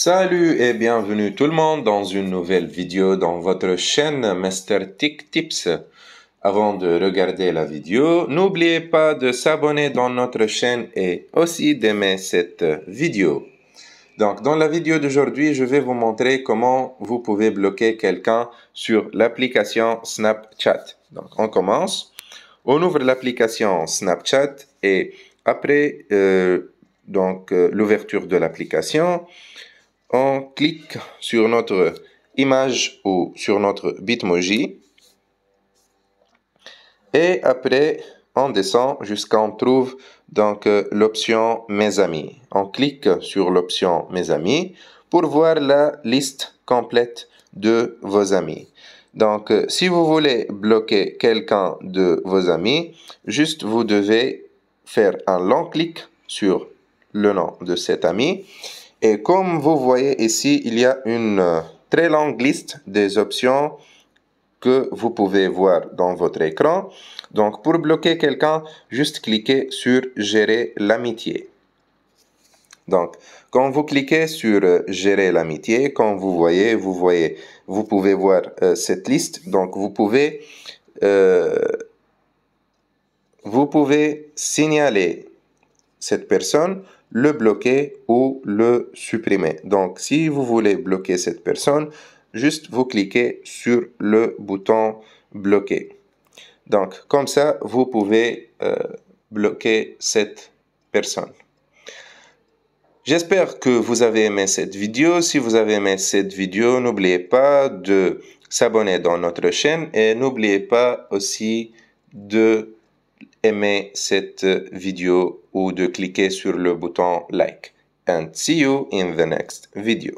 Salut et bienvenue tout le monde dans une nouvelle vidéo dans votre chaîne Master Tick Tips. Avant de regarder la vidéo, n'oubliez pas de s'abonner dans notre chaîne et aussi d'aimer cette vidéo. Donc dans la vidéo d'aujourd'hui, je vais vous montrer comment vous pouvez bloquer quelqu'un sur l'application Snapchat. Donc on commence, on ouvre l'application Snapchat et après euh, donc euh, l'ouverture de l'application, on clique sur notre image ou sur notre Bitmoji. Et après, on descend jusqu'à on trouve donc euh, l'option mes amis. On clique sur l'option mes amis pour voir la liste complète de vos amis. Donc, euh, si vous voulez bloquer quelqu'un de vos amis, juste vous devez faire un long clic sur le nom de cet ami et comme vous voyez ici, il y a une euh, très longue liste des options que vous pouvez voir dans votre écran. Donc pour bloquer quelqu'un, juste cliquez sur « Gérer l'amitié ». Donc, quand vous cliquez sur euh, Gérer l'amitié, quand vous voyez, vous voyez, vous pouvez voir euh, cette liste. Donc, vous pouvez signaler cette personne le bloquer ou le supprimer. Donc, si vous voulez bloquer cette personne, juste vous cliquez sur le bouton bloquer. Donc, comme ça, vous pouvez euh, bloquer cette personne. J'espère que vous avez aimé cette vidéo. Si vous avez aimé cette vidéo, n'oubliez pas de s'abonner dans notre chaîne et n'oubliez pas aussi de aimer cette vidéo ou de cliquer sur le bouton like. And see you in the next video.